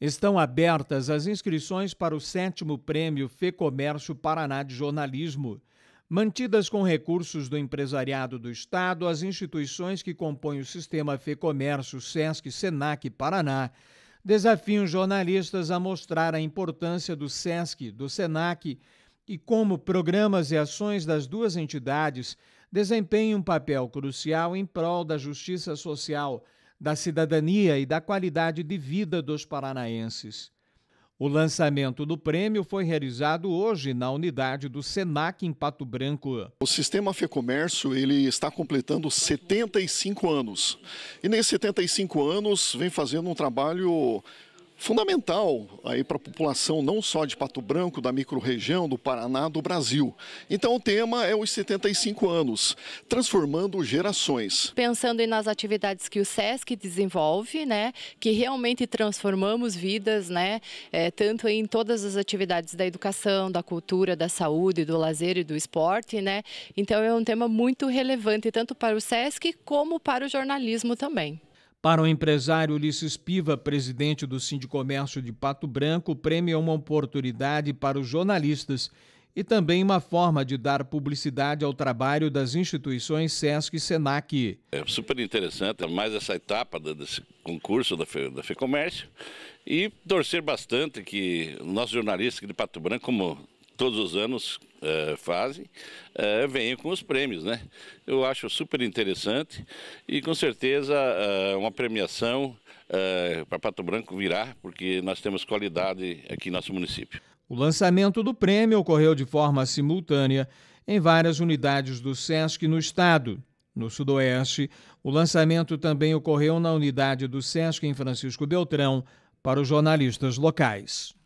Estão abertas as inscrições para o sétimo prêmio FEComércio Paraná de Jornalismo. Mantidas com recursos do empresariado do Estado, as instituições que compõem o sistema FEComércio, SESC, SENAC Paraná desafiam jornalistas a mostrar a importância do SESC, do SENAC e como programas e ações das duas entidades desempenham um papel crucial em prol da justiça social da cidadania e da qualidade de vida dos paranaenses. O lançamento do prêmio foi realizado hoje na unidade do Senac em Pato Branco. O sistema Fecomércio ele está completando 75 anos. E nesses 75 anos vem fazendo um trabalho fundamental aí para a população não só de Pato Branco, da microrregião do Paraná, do Brasil. Então o tema é os 75 anos, transformando gerações. Pensando nas atividades que o SESC desenvolve, né, que realmente transformamos vidas, né, é, tanto em todas as atividades da educação, da cultura, da saúde, do lazer e do esporte, né? Então é um tema muito relevante tanto para o SESC como para o jornalismo também. Para o empresário Ulisses Piva, presidente do Sindicomércio de Pato Branco, o prêmio é uma oportunidade para os jornalistas e também uma forma de dar publicidade ao trabalho das instituições SESC e SENAC. É super interessante, é mais essa etapa desse concurso da, FEComércio e torcer bastante que jornalista jornalistas de Pato Branco, como todos os anos uh, fazem, uh, eh, venham com os prêmios, né? Eu acho super interessante e com certeza uh, uma premiação para Pato Branco virá, porque nós temos qualidade aqui em nosso município. O lançamento do prêmio ocorreu de forma simultânea em várias unidades do SESC no estado. No Sudoeste, o lançamento também ocorreu na unidade do SESC em Francisco Beltrão para os jornalistas locais.